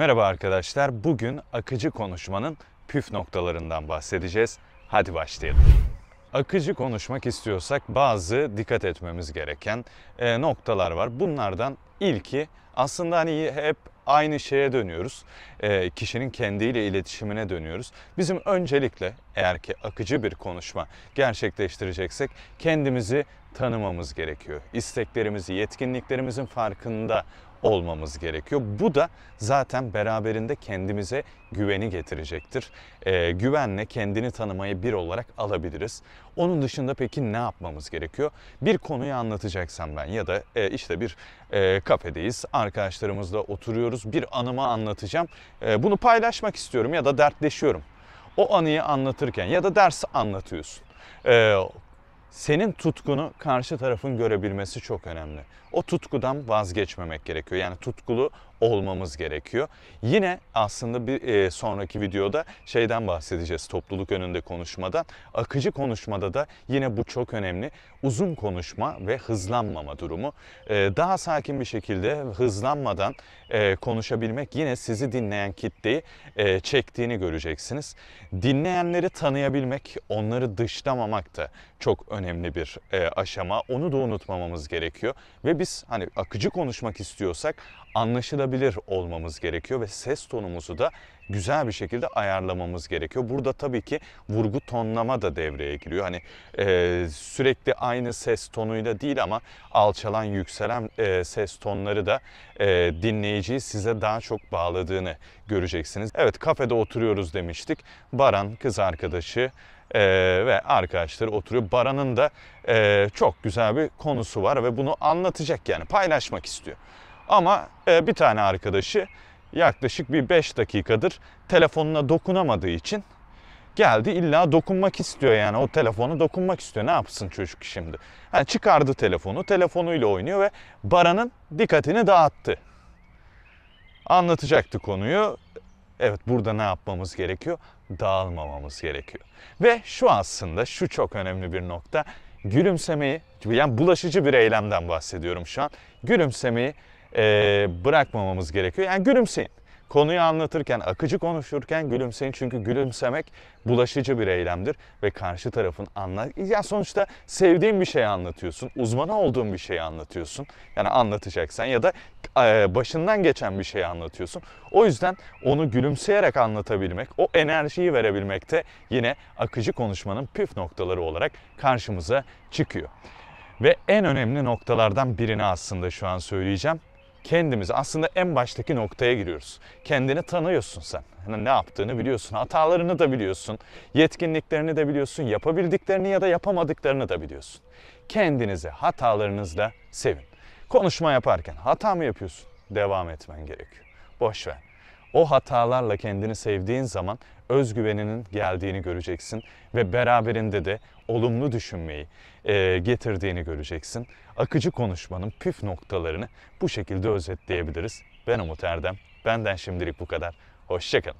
Merhaba arkadaşlar. Bugün akıcı konuşmanın püf noktalarından bahsedeceğiz. Hadi başlayalım. Akıcı konuşmak istiyorsak bazı dikkat etmemiz gereken e, noktalar var. Bunlardan ilki aslında hani hep aynı şeye dönüyoruz. E, kişinin kendiyle iletişimine dönüyoruz. Bizim öncelikle eğer ki akıcı bir konuşma gerçekleştireceksek kendimizi tanımamız gerekiyor. İsteklerimizi, yetkinliklerimizin farkında olmamız gerekiyor. Bu da zaten beraberinde kendimize güveni getirecektir. Ee, güvenle kendini tanımayı bir olarak alabiliriz. Onun dışında peki ne yapmamız gerekiyor? Bir konuyu anlatacaksam ben ya da e, işte bir e, kafedeyiz, arkadaşlarımızla oturuyoruz, bir anımı anlatacağım. E, bunu paylaşmak istiyorum ya da dertleşiyorum. O anıyı anlatırken ya da dersi anlatıyorsun. E, senin tutkunu karşı tarafın görebilmesi çok önemli. O tutkudan vazgeçmemek gerekiyor. Yani tutkulu olmamız gerekiyor. Yine aslında bir e, sonraki videoda şeyden bahsedeceğiz topluluk önünde konuşmadan. Akıcı konuşmada da yine bu çok önemli. Uzun konuşma ve hızlanmama durumu. E, daha sakin bir şekilde hızlanmadan e, konuşabilmek yine sizi dinleyen kitleyi e, çektiğini göreceksiniz. Dinleyenleri tanıyabilmek, onları dışlamamak da çok önemli bir e, aşama. Onu da unutmamamız gerekiyor. Ve biz hani akıcı konuşmak istiyorsak anlaşılabilir anlaşılabilir olmamız gerekiyor ve ses tonumuzu da güzel bir şekilde ayarlamamız gerekiyor. Burada tabii ki vurgu tonlama da devreye giriyor. Hani e, sürekli aynı ses tonuyla değil ama alçalan yükselen e, ses tonları da e, dinleyiciyi size daha çok bağladığını göreceksiniz. Evet kafede oturuyoruz demiştik. Baran kız arkadaşı e, ve arkadaşları oturuyor. Baran'ın da e, çok güzel bir konusu var ve bunu anlatacak yani paylaşmak istiyor. Ama e, bir tane arkadaşı yaklaşık bir 5 dakikadır telefonuna dokunamadığı için geldi illa dokunmak istiyor yani o telefonu dokunmak istiyor. Ne yapsın çocuk şimdi? Yani çıkardı telefonu, telefonuyla oynuyor ve Baran'ın dikkatini dağıttı. Anlatacaktı konuyu. Evet burada ne yapmamız gerekiyor? Dağılmamamız gerekiyor. Ve şu aslında şu çok önemli bir nokta. Gülümsemeyi, yani bulaşıcı bir eylemden bahsediyorum şu an. Gülümsemeyi e, bırakmamamız gerekiyor. Yani gülümseyin. Konuyu anlatırken, akıcı konuşurken gülümseyin. Çünkü gülümsemek bulaşıcı bir eylemdir ve karşı tarafın anla... Ya sonuçta sevdiğin bir şeyi anlatıyorsun, uzmanı olduğun bir şeyi anlatıyorsun. Yani anlatacaksan ya da e, başından geçen bir şeyi anlatıyorsun. O yüzden onu gülümseyerek anlatabilmek, o enerjiyi verebilmek de yine akıcı konuşmanın püf noktaları olarak karşımıza çıkıyor. Ve en önemli noktalardan birini aslında şu an söyleyeceğim kendimizi aslında en baştaki noktaya giriyoruz. Kendini tanıyorsun sen. Yani ne yaptığını biliyorsun, hatalarını da biliyorsun, yetkinliklerini de biliyorsun, yapabildiklerini ya da yapamadıklarını da biliyorsun. Kendinizi hatalarınızla sevin. Konuşma yaparken hata mı yapıyorsun? Devam etmen gerekiyor. Boş ver. O hatalarla kendini sevdiğin zaman özgüveninin geldiğini göreceksin ve beraberinde de olumlu düşünmeyi e, getirdiğini göreceksin. Akıcı konuşmanın püf noktalarını bu şekilde özetleyebiliriz. Ben Umut Erdem. Benden şimdilik bu kadar. Hoşçakalın.